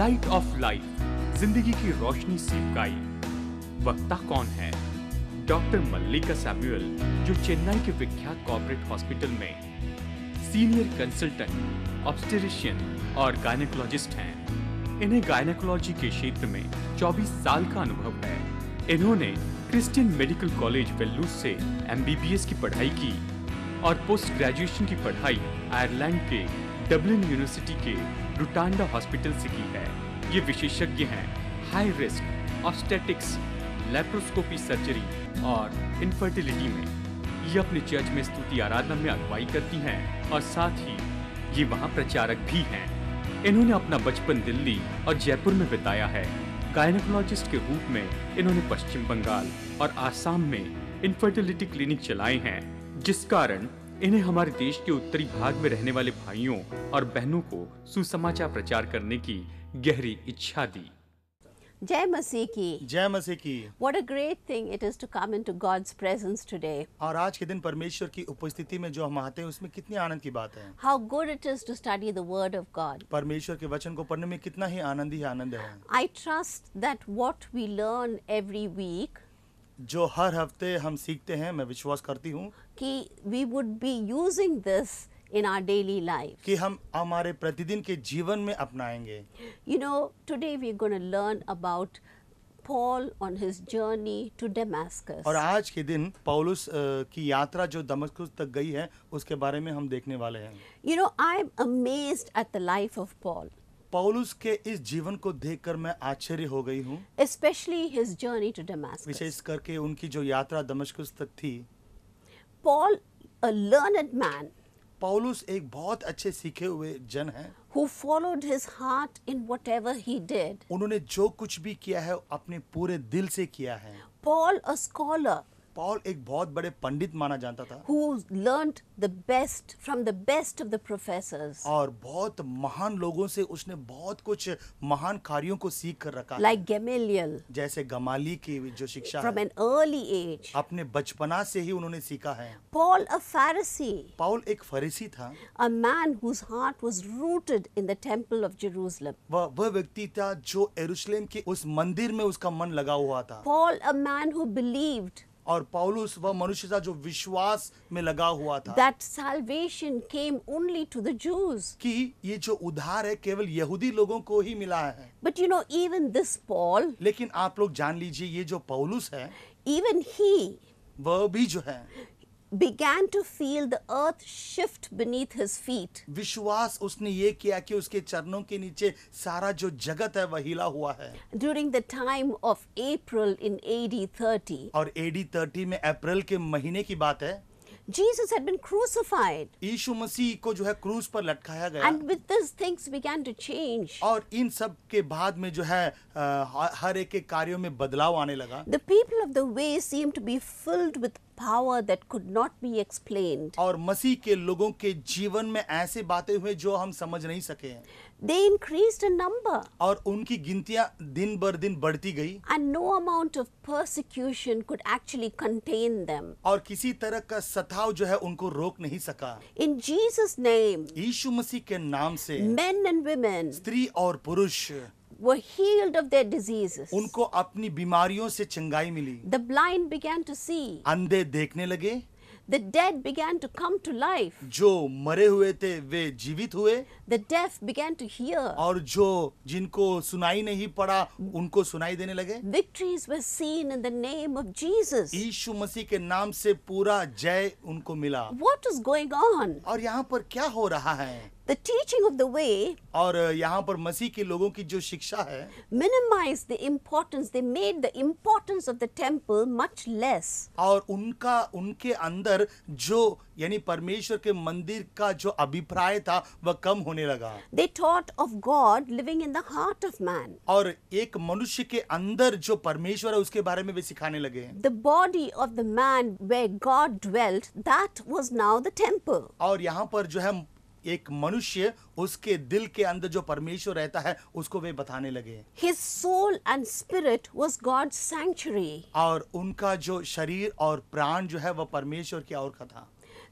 Light of life जिंदगी की रोशनी गाई वक्ता कौन है डॉक्टर मल्लिका सैम्यूअल जो चेन्नई के विख्यात कॉर्पोरेट हॉस्पिटल में सीनियर कंसल्टेंट ऑब्स्टेरिशियन और गायनेकोलॉजिस्ट हैं इन्हें गायनेकोलॉजी के क्षेत्र में 24 साल का अनुभव है इन्होंने क्रिस्टियन मेडिकल कॉलेज वेल्लू से एमबीबीएस की पढ़ाई की और पोस्ट ग्रेजुएशन की पढ़ाई आयरलैंड के डब्लिन यूनिवर्सिटी के रुटांडा हॉस्पिटल से की है ये विशेषज्ञ हैं high risk obstetrics laparoscopy surgery और इनफर्टिलिटी में ये अपने चर्च में स्तुति आराधना में अगुवाई करती हैं और साथ ही ये वहाँ प्रचारक भी हैं इन्होंने अपना बचपन दिल्ली और जयपुर में बिताया है गायनकोलॉजिस्ट के रूप में इन्होंने पश्चिम बंगाल और आसाम में इनफर्टिलिटी क्लिनिक चलाए हैं जिस कारण इन्हें हमारे देश के उत्तरी भाग में रहने वाले भाइयों और बहनों को सुसमाचार प्रचार करने की गहरी इच्छा दी जय मसीह की जय मसीह की what a great thing it is to come into God's presence today और आज के दिन परमेश्वर की उपस्थिति में जो हम आते हैं उसमें कितनी आनंद की बात है how good it is to study the word of God परमेश्वर के वचन को पढ़ने में कितना ही आनंद ही आनंद है I trust that what we learn every week जो हर हफ्ते हम सीखते हैं मैं विश्वास करती हूँ कि we would be using this in our daily life कि हम हमारे प्रतिदिन के जीवन में अपनाएंगे you know today we gonna learn about Paul on his journey to Damascus और आज के दिन पौलुस की यात्रा जो दमस्कुस तक गई है उसके बारे में हम देखने वाले हैं you know I am amazed at the life of Paul पौलुस के इस जीवन को देखकर मैं आश्चर्य हो गई हूँ specially his journey to Damascus विशेष करके उनकी जो यात्रा दमिश्क तक थी पॉल अ लर्नड मैन पौलुस एक बहुत अच्छे सीखे हुए जन है who followed his heart in whatever he did उन्होंने जो कुछ भी किया है अपने पूरे दिल से किया है Paul a scholar पॉल एक बहुत बड़े पंडित माना जाता था who learned the best from the best of the professors और बहुत महान लोगों से उसने बहुत कुछ महान कार्यों को सीख कर रखा like Gamaliel जैसे गमाली की जो शिक्षा from an early age अपने बचपना से ही उन्होंने सीखा है Paul a Pharisee पॉल एक फरीसी था a man whose heart was rooted in the temple of Jerusalem वह वह व्यक्ति था जो यरूशलेम के उस मंदिर में उसका मन लगा हुआ था Paul a man who believed और पौलुस वह मनुष्य था जो विश्वास में लगा हुआ था that salvation came only to the Jews कि ये जो उद्धार है केवल यहूदी लोगों को ही मिला है but you know even this Paul लेकिन आप लोग जान लीजिए ये जो पौलुस है इवन ही वह भी जो है began to feel the earth shift beneath his feet. vishwas usne ye kiya ki uske charnon ke niche sara jo jagat hai वह hila hua hai During the time of April in AD 30. aur AD 30 mein april ke mahine ki baat hai Jesus had been crucified. ishu Masih ko jo hai cross par latkaya gaya And with this things began to change. aur in sab ke baad mein jo hai har ek के karyon mein badlav aane laga The people of the way seemed to be filled with power that could not be explained. और मसीह के लोगों के जीवन में ऐसे बातें हुए जो हम समझ नहीं सके हैं. They increased in number. और उनकी गिनतियां दिन बर दिन बढ़ती गई. And no amount of persecution could actually contain them. और किसी तरह का सताव जो है उनको रोक नहीं सका. In Jesus name. यीशु मसीह के नाम से. Men and women. स्त्री और पुरुष. were healed of their diseases. उनको अपनी बीमारियों से चंगाई मिली. The blind began to see. अंधे देखने लगे. The dead began to come to life. जो मरे हुए थे वे जीवित हुए. The deaf began to hear. और जो जिनको सुनाई नहीं पड़ा उनको सुनाई देने लगे. Victories were seen in the name of Jesus. यीशु मसीह के नाम से पूरा जय उनको मिला. What is going on? और यहाँ पर क्या हो रहा है? The teaching of the way और yahan par Masih ke logon ki jo shiksha hai minimize the importance they made the importance of the temple much less aur unka unke andar jo yani parmeshwar ke mandir ka jo abhipray tha वह kam hone laga They thought of God living in the heart of man aur ek manushya ke andar jo parmeshwar hai uske bare mein way sikhane lage The body of the man where God dwelt that was now the temple aur yahan par jo hai एक मनुष्य उसके दिल के अंदर जो परमेश्वर रहता है उसको वे बताने लगे His soul and spirit was God's sanctuary. और उनका जो शरीर और प्राण जो है वह परमेश्वर की और का था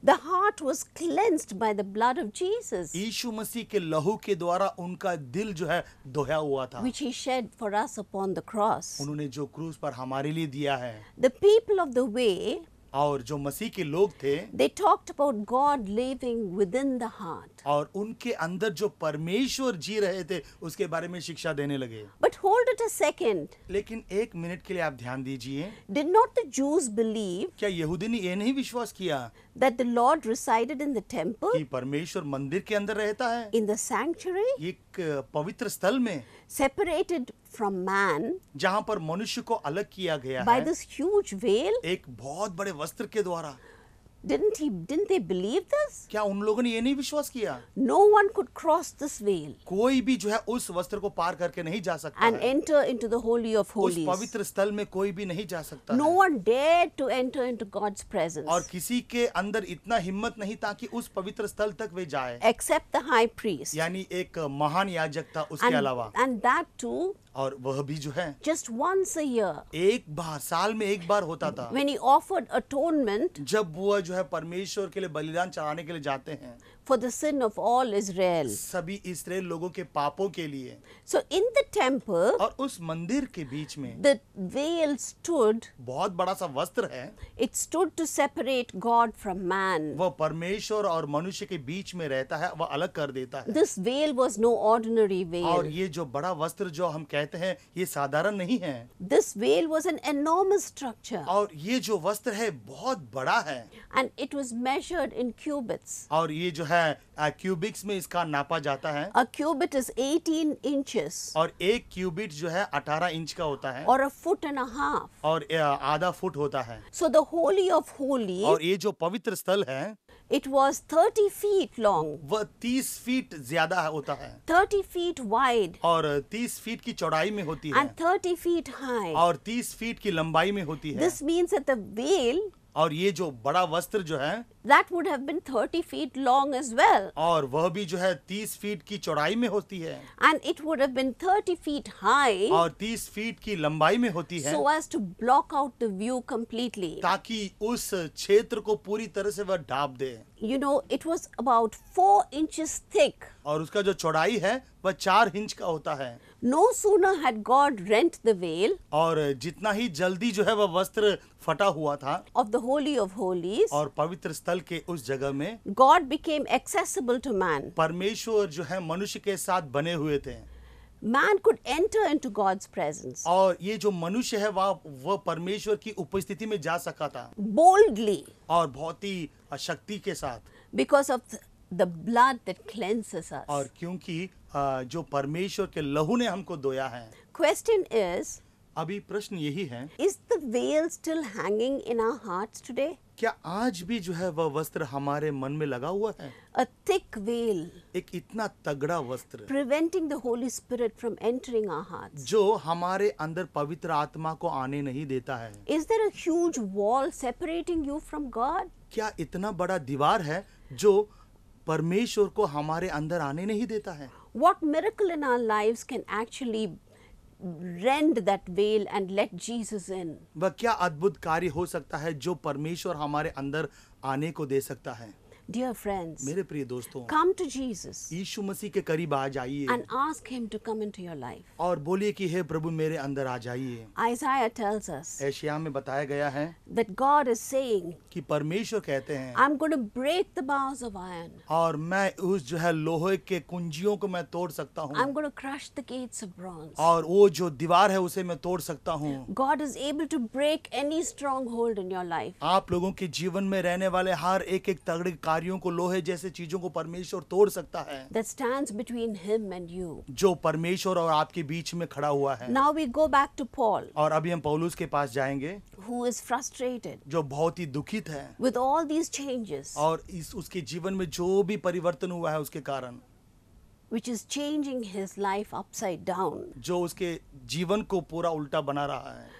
The heart was cleansed by the blood of Jesus. यीशु मसीह के लहू के द्वारा उनका दिल जो है धोया हुआ था Which he shed for us upon the cross. उन्होंने जो क्रूस पर हमारे लिए दिया है The people of the way और जो मसीह के लोग थे they talked about God living within the heart और उनके अंदर जो परमेश्वर जी रहे थे उसके बारे में शिक्षा देने लगे but hold it a second लेकिन एक मिनट के लिए आप ध्यान दीजिए did not the Jews believe क्या यहूदी ने यह नहीं विश्वास किया that the Lord resided in the temple. ki parmeshwar mandir ke andar rehta hai In the sanctuary. ek pavitra sthal mein Separated from man. jahan par manushya ko alag kiya gaya hai By this huge veil. ek bahut bade vastra ke dwara Didn't he? Didn't they believe this? kya un logon ne ye nahi vishwas kiya No one could cross this veil. koi bhi jo hai us vastra ko paar karke nahi ja sakta And enter into the holy of holies. us pavitra sthal mein koi bhi nahi ja sakta No one dared to enter into God's presence. aur kisi ke andar itna himmat nahi tha ki us pavitra sthal tak ve jaye Except the high priest. yani ek mahan yajak tha uske alawa And that too और वह भी जो है just once a year एक बार साल में एक बार होता था व्हेन ही ऑफर्ड अटोनमेंट जब वह जो है परमेश्वर के लिए बलिदान चढ़ाने के लिए जाते हैं for the sin of all Israel सभी इसराइल लोगों के पापों के लिए सो इन द टेंपल और उस मंदिर के बीच में द वेल स्टूड बहुत बड़ा सा वस्त्र है it stood to separate God from man वह परमेश्वर और मनुष्य के बीच में रहता है वह अलग कर देता है this veil was no ordinary veil और ये जो बड़ा वस्त्र जो हम कहते कहते हैं ये साधारण नहीं है this veil was an enormous structure और ये जो वस्त्र है बहुत बड़ा है and it was measured in cubits और ये जो है क्यूबिक्स में इसका नापा जाता है अ क्यूबिट इज 18 इंचेस और एक क्यूबिट जो है 18 इंच का होता है और a foot and a half और आधा फुट होता है so the holy of holy और ये जो पवित्र स्थल है it was thirty feet long वह तीस फीट ज्यादा होता है थर्टी फीट वाइड और तीस फीट की चौड़ाई में होती है थर्टी फीट हाई और तीस फीट की लंबाई में होती है दिस मीन्स द वेल और ये जो बड़ा वस्त्र जो है that would have been 30 feet long as well. aur woh bhi jo hai 30 feet ki chaudai mein hoti hai And it would have been 30 feet high. aur 30 feet ki lambai mein hoti hai So as to block out the view completely. taki us kshetra ko puri tarah se woh dhaap de You know, it was about 4 inches thick. aur uska jo chaudai hai woh 4 inch ka hota hai No sooner had God rent the veil. aur jitna hi jaldi jo hai woh vastra phata hua tha Of the holy of holies. aur pavitra स्थल जंगल के उस जगह में God became accessible to man परमेश्वर जो है मनुष्य के साथ बने हुए थे man could enter into god's presence और ये जो मनुष्य है वह वह परमेश्वर की उपस्थिति में जा सका था boldly और बहुत ही शक्ति के साथ because of the blood that cleanses us और क्योंकि जो परमेश्वर के लहू ने हमको धोया है question is अभी प्रश्न यही है is the veil still hanging in our hearts today क्या आज भी जो है वह वस्त्र हमारे मन में लगा हुआ है अ थिक वेल एक इतना तगड़ा वस्त्र preventing the Holy Spirit from entering our heart जो हमारे अंदर पवित्र आत्मा को आने नहीं देता है is there a huge wall separating you from God क्या इतना बड़ा दीवार है जो परमेश्वर को हमारे अंदर आने नहीं देता है what miracle in our lives can actually rend that veil and let Jesus in. वह क्या अद्भुत कार्य हो सकता है जो परमेश्वर हमारे अंदर आने को दे सकता है Dear friends, मेरे प्रिय दोस्तों come to Jesus यीशु मसीह के करीब आ जाइए and ask him to come into your life. और बोलिए कि हे प्रभु मेरे अंदर आ जाइए Isaiah tells us एशिया में बताया गया है that God is saying कि परमेश्वर कहते हैं I'm going to break the bars of iron. और मैं उस जो है लोहे के कुंजियों को मैं तोड़ सकता हूँ I'm going to crush the gates of bronze. और वो जो दीवार है उसे मैं तोड़ सकता हूँ God is able to break any stronghold in your life. आप लोगों के जीवन में रहने वाले हर एक एक तगड़े कार्य कार्यों को लोहे जैसे चीजों को परमेश्वर तोड़ सकता है that stands between him and you जो परमेश्वर और आपके बीच में खड़ा हुआ है now we go back to paul और अभी हम पौलुस के पास जाएंगे who is frustrated जो बहुत ही दुखित है विद ऑल दीज चेंजेस और इस उसके जीवन में जो भी परिवर्तन हुआ है उसके कारण which is changing his life upside down जो उसके जीवन को पूरा उल्टा बना रहा है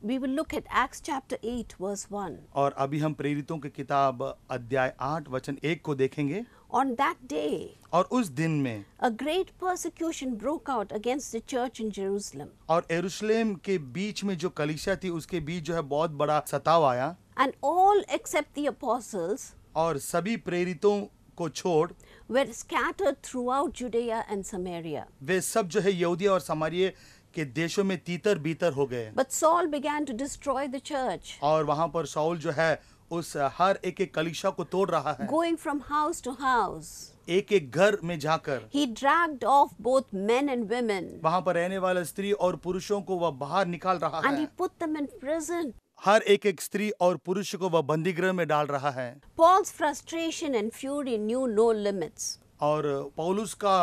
we will look at acts chapter 8 verse 1 aur abhi hum प्रेरितों ki kitab adhyay 8 vachan 1 ko dekhenge on that day aur us din mein a great persecution broke out against the church in Jerusalem aur jerusalem ke beech mein jo kalisha thi uske beech jo hai bahut bada satav aaya and all except the apostles aur sabhi प्रेरितों ko chhod were scattered throughout Judea and Samaria ve sab jo hai यहूदिया aur samaria कि देशों में तीतर बीतर हो गए but Saul began to destroy the church और वहां पर सॉल जो है उस हर एक एक कलिशा को तोड़ रहा है going from house to house एक एक घर में जाकर ही dragged off both men and women वहां पर रहने वाला स्त्री और पुरुषों को वह बाहर निकाल रहा And है एंड पुट इन हर एक एक स्त्री और पुरुष को वह बंदीगृह में डाल रहा है Paul's frustration and fury knew no limits और पौलुस का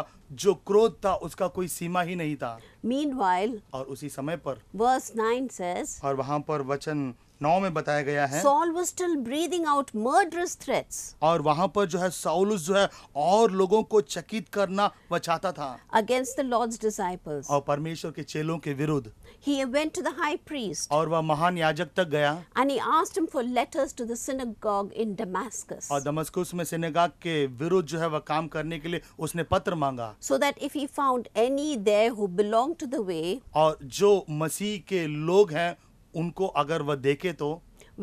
जो क्रोध था उसका कोई सीमा ही नहीं था मीन और उसी समय पर वर्स नाइन से और वहाँ पर वचन नौ में बताया गया है Saul was still breathing out murderous threats और वहाँ पर जो है साउलस जो है और लोगों को चकित करना वह चाहता था अगेंस्ट द लॉर्ड्स डिसाइपल्स और परमेश्वर के चेलों के विरुद्ध He went to the high priest. और वह महान याजक तक गया And he asked him for letters to the synagogue in Damascus. और दमस्कुस में सिनेगॉग के विरुद्ध जो है वह काम करने के लिए उसने पत्र मांगा So that if he found any there who belonged to the way. और जो मसीह के लोग हैं उनको अगर वह देखे तो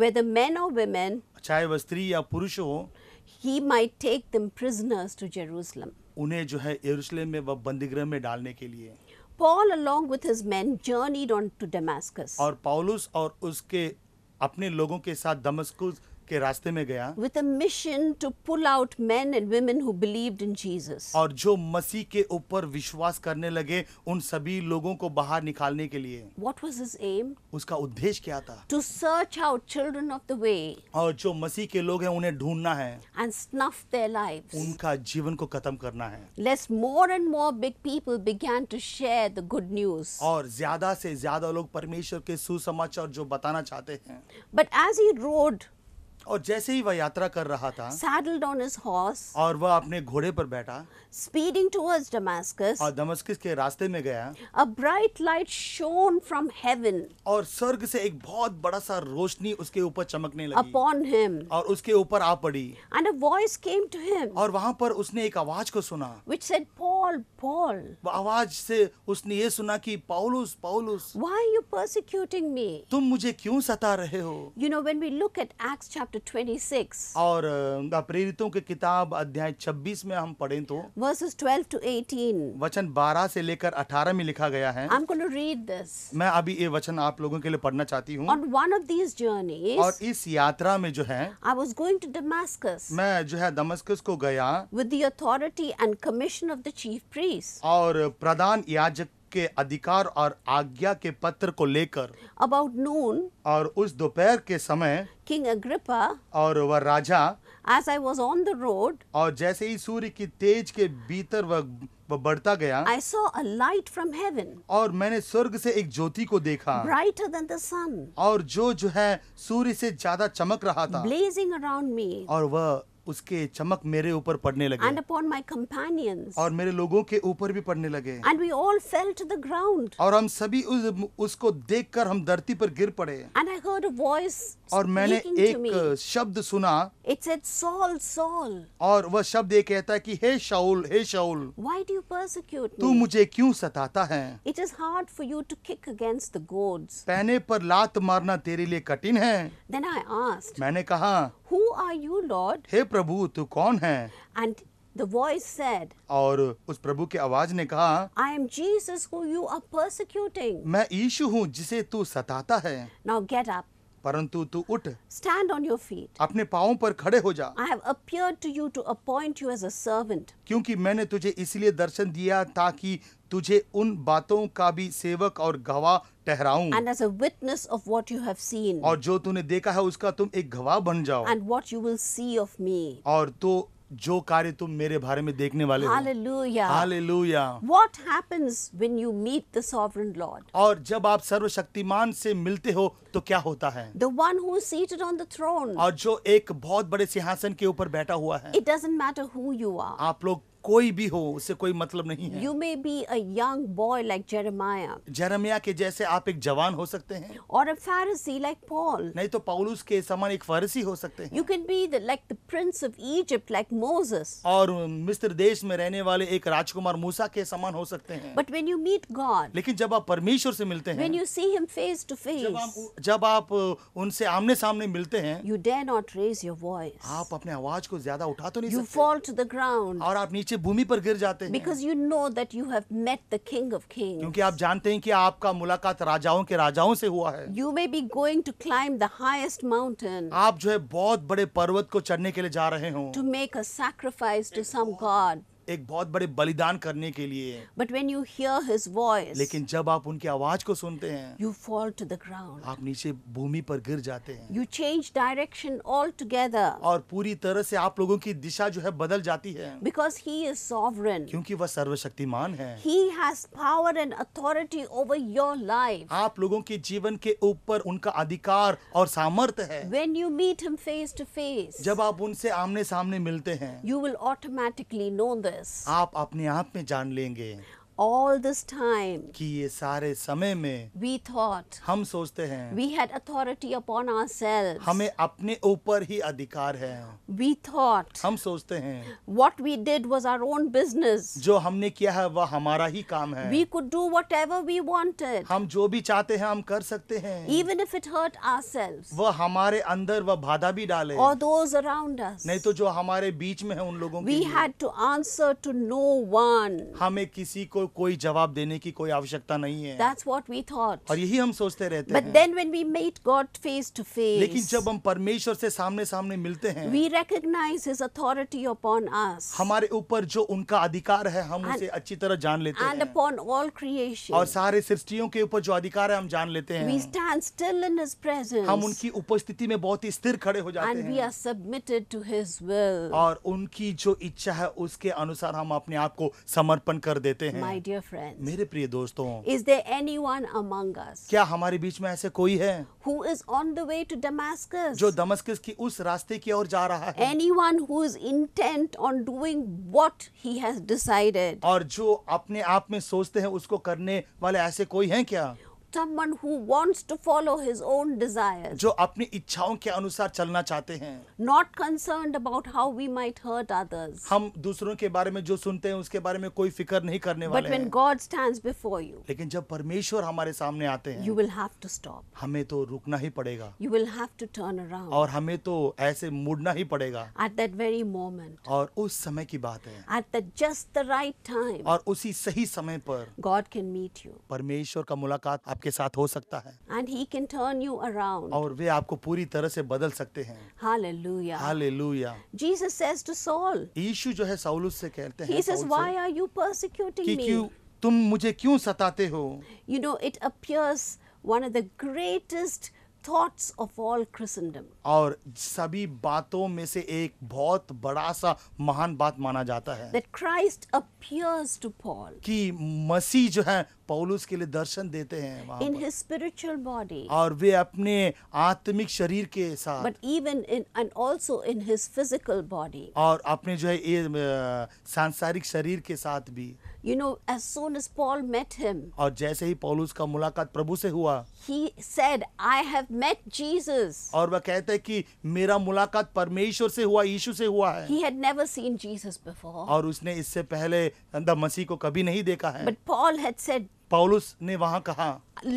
whether men or women चाहे वह स्त्री या पुरुष हो he might take them prisoners to Jerusalem उन्हें जो है यरूशलेम में वह बंदीगृह में डालने के लिए Paul along with his men journeyed on to Damascus और पौलुस और उसके अपने लोगों के साथ दमस्कुस के रास्ते में गया with a mission to pull out men and women who believed in Jesus और जो मसीह के ऊपर विश्वास करने लगे उन सभी लोगों को बाहर निकालने के लिए व्हाट वाज हिज एम उसका उद्देश्य क्या था to search out children of the way और जो मसीह के लोग हैं उन्हें ढूंढना है एंड स्नफ देयर लाइव्स उनका जीवन को खत्म करना है less more and more big people began to share the good news और ज्यादा से ज्यादा लोग परमेश्वर के सुसमाचार जो बताना चाहते हैं बट एज ही रोड और जैसे ही वह यात्रा कर रहा था saddled on his और वह अपने घोड़े पर बैठा speeding towards Damascus. और दमस्कस के रास्ते में गया. A bright light shone from heaven. और स्वर्ग से एक बहुत बड़ा सा रोशनी उसके ऊपर चमकने लगी. Upon him. और उसके ऊपर आ पड़ी. And a voice came to him. और वहाँ पर उसने एक आवाज को सुना. Which said, Paul, Paul. आवाज से उसने ये सुना कि Paulus, Paulus. Why are you persecuting me? तुम मुझे क्यों सता रहे हो? You know when we look at Acts chapter 26. और प्रेरितों के किताब अध्याय 26 में हम पढ़ें तो verses 12 to 18 वचन 12 से लेकर 18 में लिखा गया है I'm going to read this मैं अभी ये वचन आप लोगों के लिए पढ़ना चाहती हूं On one of these journeys और इस यात्रा में जो है I was going to Damascus मैं जो है दमस्कस को गया With the authority and commission of the chief priest और प्रधान याजक के अधिकार और आज्ञा के पत्र को लेकर अबाउट नून और उस दोपहर के समय किंग अग्रिपा और वह राजा as I was on the road, और जैसे ही सूर्य की तेज के भीतर वह वह बढ़ता गया I saw a light from heaven. और मैंने स्वर्ग से एक ज्योति को देखा brighter than the sun. और जो जो है सूर्य से ज्यादा चमक रहा था blazing around me. और वह उसके चमक मेरे ऊपर पड़ने लगे and upon my companions और मेरे लोगों के ऊपर भी पड़ने लगे and we all fell to the ground और हम सभी उस उसको देखकर हम धरती पर गिर पड़े and I heard a voice और मैंने एक शब्द सुना it said Saul Saul और वह शब्द ये कहता है कि हे शाऊल हे शाऊल why do you persecute me तू मुझे क्यों सताता है it is hard for you to kick against the goads पहने पर लात मारना तेरे लिए कठिन है then I asked मैंने कहा Who are you, Lord? हे प्रभु तू कौन है And the voice said, और उस प्रभु की आवाज ने कहा I am Jesus who you are persecuting. मैं यीशु हूँ जिसे तू सताता है Now get up, परंतु तू उठ stand on your feet. अपने पाँव पर खड़े हो जा I have appeared to you to appoint you as a servant, क्योंकि मैंने तुझे इसलिए दर्शन दिया ताकि तुझे उन बातों का भी सेवक और गवाह ठहराऊं and as a witness of what you have seen और जो तूने देखा है उसका तुम एक गवाह बन जाओ and what you will see of me और तो जो कार्य तुम मेरे बारे में देखने वाले हो hallelujah what happens when you meet the sovereign Lord और जब आप सर्वशक्तिमान से मिलते हो तो क्या होता है the one who is seated on the throne और जो एक बहुत बड़े सिंहासन के ऊपर बैठा हुआ है it doesn't matter who you are आप लोग कोई भी हो उससे कोई मतलब नहीं है you may be a young boy like Jeremiah Jeremiah के जैसे आप एक जवान हो सकते हैं और अ फारसी लाइक पॉल नहीं तो पौलुस के समान एक फारसी हो सकते हैं you can be like the prince of Egypt like Moses और मिस्र देश में रहने वाले एक राजकुमार मूसा के समान हो सकते हैं but when you meet God लेकिन जब आप परमेश्वर से मिलते हैं when you see him face to face जब आप उनसे आमने सामने मिलते हैं you dare not raise your voice आप अपने आवाज को ज्यादा उठा तो नहीं सकते you fall to the ground और आप नीचे बच्चे भूमि पर गिर जाते हैं because you know that you have met the king of king क्योंकि आप जानते हैं कि आपका मुलाकात राजाओं के राजाओं से हुआ है you may be going to climb the highest mountain आप जो है बहुत बड़े पर्वत को चढ़ने के लिए जा रहे हो to make a sacrifice to some God एक बहुत बड़े बलिदान करने के लिए but when you hear his voice लेकिन जब आप उनकी आवाज को सुनते हैं you fall to the ground आप नीचे भूमि पर गिर जाते हैं you change direction all together और पूरी तरह से आप लोगों की दिशा जो है बदल जाती है बिकॉज ही इज सॉवरन क्योंकि वह सर्वशक्तिमान है he has power and authority over your life आप लोगों के जीवन के ऊपर उनका अधिकार और सामर्थ्य है when you meet him face to face जब आप उनसे आमने सामने मिलते हैं you will automatically know that आप अपने आप में जान लेंगे all this time कि ये सारे समय में we thought हम सोचते हैं we had authority upon ourselves हमें अपने ऊपर ही अधिकार है we thought हम सोचते हैं what we did was our own business जो हमने किया है वह हमारा ही काम है we could do whatever we wanted हम जो भी चाहते हैं हम कर सकते हैं even if it hurt ourselves वह हमारे अंदर वह बाधा भी डाले or those around us नहीं तो जो हमारे बीच में है उन लोगों we had to answer to no one हमें किसी को कोई जवाब देने की कोई आवश्यकता नहीं है That's what we thought. और यही हम सोचते रहते But हैं then when we meet God face to face, लेकिन जब हम परमेश्वर से सामने सामने मिलते हैं we recognize His authority upon us हमारे ऊपर जो उनका अधिकार है हम And- उसे अच्छी तरह जान लेते and हैं upon all creation. और सारे सृष्टियों के ऊपर जो अधिकार है हम जान लेते We हैं stand still in His presence हम उनकी उपस्थिति में बहुत ही स्थिर खड़े हो जाते and we हैं are submitted to His will. और उनकी जो इच्छा है उसके अनुसार हम अपने आप को समर्पण कर देते हैं My my dear friends मेरे प्रिय दोस्तों is there anyone among us क्या हमारे बीच में ऐसे कोई है who is on the way to Damascus जो दमस्किस की उस रास्ते की ओर जा रहा है anyone who is intent on doing what he has decided और जो अपने आप में सोचते हैं उसको करने वाले ऐसे कोई हैं क्या someone who wants to follow his own desires jo apni ichhaon ke anusar chalna chahte hain not concerned about how we might hurt others hum dusron ke bare mein jo sunte hain uske bare mein koi fikr nahi karne wale but when God stands before you lekin jab parmeshwar hamare samne aate hain you will have to stop hame to rukna hi padega you will have to turn around aur hame to aise mudna hi padega at that very moment aur us samay ki baat hai at the just the right time aur usi sahi samay par God can meet you parmeshwar ka मुलाकात aap आपके साथ हो सकता है and he can turn you around और वे आपको पूरी तरह से बदल सकते हैं hallelujah hallelujah Jesus says to Saul यीशु जो है सौलुस से कहते हैं he says why are you persecuting me क्यों तुम मुझे क्यों सताते हो you know it appears one of the greatest thoughts of all Christendom. और सभी बातों में से एक बहुत बड़ा सा महान बात माना जाता है That Christ appears to Paul. कि मसीह जो है पौलुस के लिए दर्शन देते हैं वहाँ In his spiritual body. और वे अपने आत्मिक शरीर के साथ But even in and also in his physical body. और अपने जो है ये सांसारिक शरीर के साथ भी you know as soon as paul met him aur jaise hi paulus ka mulaqat prabhu se hua he said i have met jesus aur wo kehte hai ki mera mulaqat parmeshwar se hua yeshu se hua hai he had never seen jesus before aur usne isse pehle the masih ko kabhi nahi dekha hai but paul had said paulus ne wahan kaha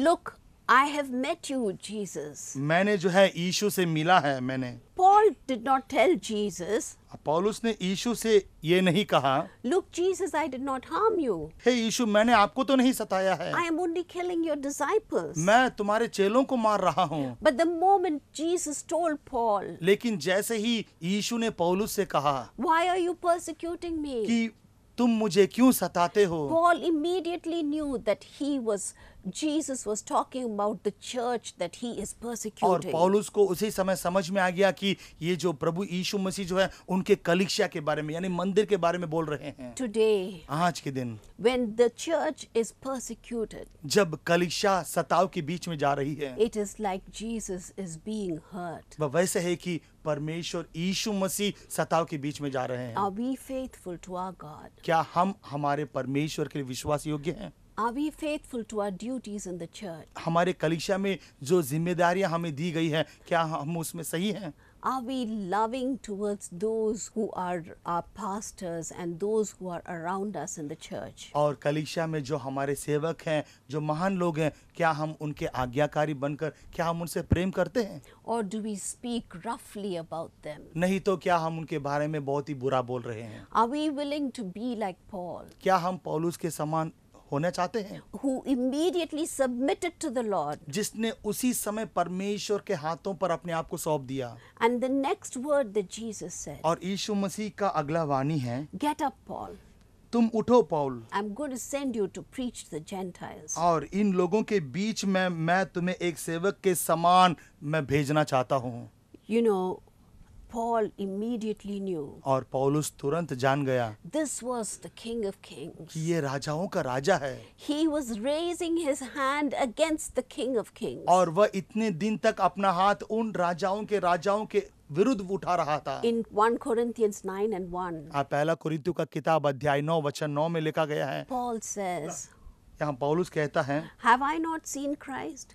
look I have met you, Jesus. मैंने जो है issue से मिला है मैंने Paul did not tell Jesus. पॉलुस ने issue से ये नहीं कहा Look, Jesus, I did not harm you. हे ईशु मैंने आपको तो नहीं सताया है I am only killing your disciples. मैं तुम्हारे चेलों को मार रहा हूँ But the moment Jesus told Paul. लेकिन जैसे ही ईशु ने पॉलुस से कहा Why are you persecuting me? कि तुम मुझे क्यों सताते हो Paul immediately knew that he was Jesus was talking about the church that he is persecuting. और पौलुस को उसी समय समझ में आ गया कि ये जो प्रभु यीशु मसीह जो है उनके कलिसिया के बारे में यानी मंदिर के बारे में बोल रहे हैं Today, आज के दिन when the church is persecuted, जब कलिक्षा सताव के बीच में जा रही है it is like Jesus is being hurt. वह वैसे है कि परमेश्वर यीशु मसीह सताव के बीच में जा रहे हैं Are we faithful to our God? क्या हम हमारे परमेश्वर के लिए विश्वास योग्य हैं Are we faithful to our duties in the church? हमारे कलिशा में जो जिम्मेदारियां हमें दी गई हैं क्या हम उसमें सही हैं? Are we loving towards those who are our pastors and those who are around us in the church? और कलिशा में जो हमारे सेवक हैं जो महान लोग हैं क्या हम उनके आज्ञाकारी बनकर क्या हम उनसे प्रेम करते हैं Or do we speak roughly about them? नहीं तो क्या हम उनके बारे में बहुत ही बुरा बोल रहे हैं Are we willing to be like Paul? क्या हम पौलुस के समान होना चाहते हैं Who immediately submitted to the Lord. जिसने उसी समय परमेश्वर के हाथों पर अपने आप को सौंप दिया And the next word that Jesus said, और यीशु मसीह का अगला वाणी है गेट अप पॉल तुम उठो Paul I am good send you to preach the Gentiles और इन लोगों के बीच में मैं तुम्हें एक सेवक के समान मैं भेजना चाहता हूँ you know Paul immediately knew. और पौलुस तुरंत जान गया This was the king of kings. कि ये राजाओं का राजा है He was raising his hand against the king of kings. और वह इतने दिन तक अपना हाथ उन राजाओं के राजाओं के विरुद्ध उठा रहा था In 1 Corinthians 9 and 1, आ, पहला कुरिंतु का किताब अध्याय नौ वचन नौ में लिखा गया है Paul says, यहाँ पौलुस कहता है Have I not seen Christ?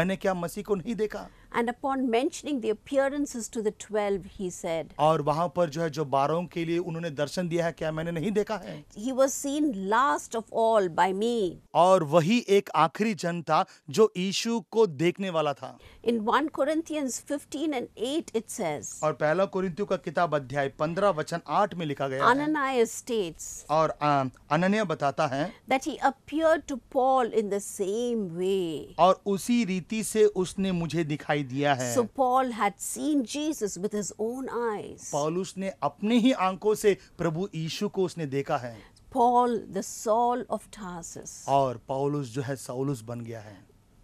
मैंने क्या मसीह को नहीं देखा and upon mentioning the appearances to the 12 he said और वहां पर जो है जो बारहों के लिए उन्होंने दर्शन दिया है क्या मैंने नहीं देखा है he was seen last of all by me और वही एक आखिरी जन था जो यीशु को देखने वाला था in 1 Corinthians 15 and 8 it says और पहला कोरिंथियों का किताब अध्याय 15 वचन 8 में लिखा गया अननिया स्टेट्स और अनन्या बताता है that he appeared to Paul in the same way और उसी रीति से उसने मुझे दिखाई दिखाई दिया है so Paul had seen Jesus with his own eyes. पौलुस ने अपने ही आंखों से प्रभु यीशु को उसने देखा है Paul, the Saul of Tarsus. और पौलुस जो है सौलुस बन गया है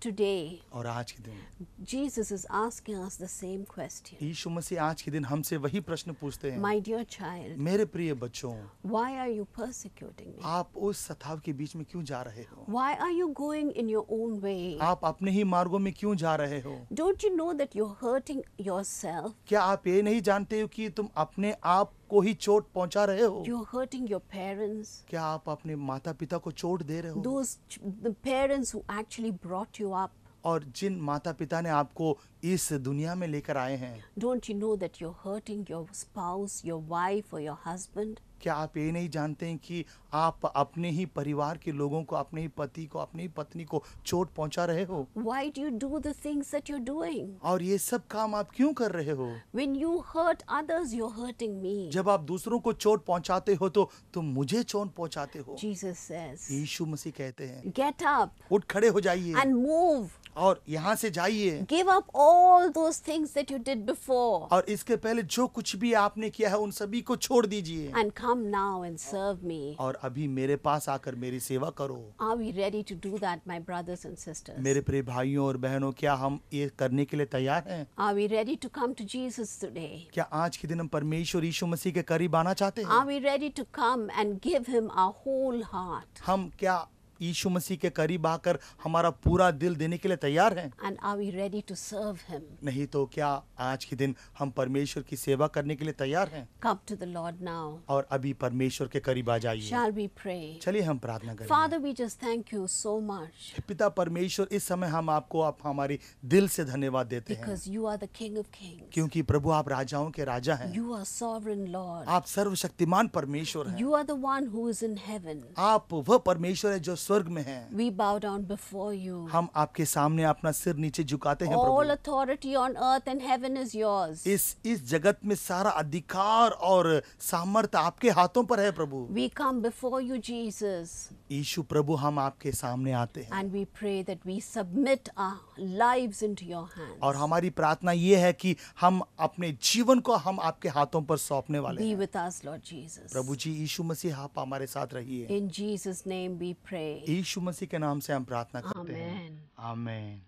today aur aaj ke din Jesus is asking us the same question yeshu Masih aaj ke din humse wahi prashn poochte hain My dear child mere priye बच्चों Why are you persecuting me aap us sathav ke beech mein क्यों ja rahe ho Why are you going in your own way aap apne hi margon mein क्यों ja rahe ho Don't you know that you're hurting yourself kya aap ye nahi jante ho ki tum apne aap को ही चोट पहुंचा रहे हो you hurting your parents क्या आप अपने माता पिता को चोट दे रहे हो दो parents who actually brought you up और जिन माता पिता ने आपको इस दुनिया में लेकर आए हैं don't you know that you hurting your spouse your wife और योर हस्बैंड क्या आप ये नहीं जानते हैं कि आप अपने ही परिवार के लोगों को अपने ही पति को अपनी ही पत्नी को चोट पहुंचा रहे हो Why do you do the things that you're doing? और ये सब काम आप क्यों कर रहे हो When you hurt others, you're hurting me. जब आप दूसरों को चोट पहुंचाते हो तो तुम मुझे चोट पहुंचाते हो Jesus says. यीशु मसीह कहते हैं Get up. उठ खड़े हो जाइए And और यहाँ से जाइए give up all those things that you did before और इसके पहले जो कुछ भी आपने किया है उन सभी को छोड़ दीजिए and come now and serve me और अभी मेरे पास आकर मेरी सेवा करो are we ready to do that my brothers and sisters मेरे प्रिय भाइयों और बहनों क्या हम ये करने के लिए तैयार हैं are we ready to come to Jesus today क्या आज के दिन हम परमेश्वर यीशु मसीह के करीब आना चाहते हैं are we ready to come and give him our whole heart हम क्या यीशु मसीह के करीब आकर हमारा पूरा दिल देने के लिए तैयार हैं and are we ready to serve him नहीं तो क्या आज के दिन हम परमेश्वर की सेवा करने के लिए तैयार हैं come to the Lord now और अभी परमेश्वर के करीब आ जाइए शैल वी प्रे चलिए हम प्रार्थना करें father we just thank you so much पिता परमेश्वर इस समय हम आपको आप हमारी दिल से धन्यवाद देते हैं because you are the king of kings क्योंकि प्रभु आप राजाओं के राजा हैं यू आर सोवरेन लॉर्ड आप सर्वशक्तिमान परमेश्वर हैं you are the one who is in heaven आप वह परमेश्वर है जो स्वर्ग में हैं। We bow down before you. हम आपके सामने अपना सिर नीचे झुकाते हैं प्रभु। All authority on earth and heaven is yours. इस इस जगत में सारा अधिकार और सामर्थ आपके हाथों पर है प्रभु We come before you Jesus. यीशु प्रभु हम आपके सामने आते हैं And we pray that we submit our lives into your hands. और हमारी प्रार्थना ये है कि हम अपने जीवन को हम आपके हाथों पर सौंपने वाले हैं। Be with us Lord Jesus. प्रभु जी यीशु मसीह आप हमारे साथ रहिए In Jesus name we pray. यीशु मसीह के नाम से हम प्रार्थना करते हैं आमेन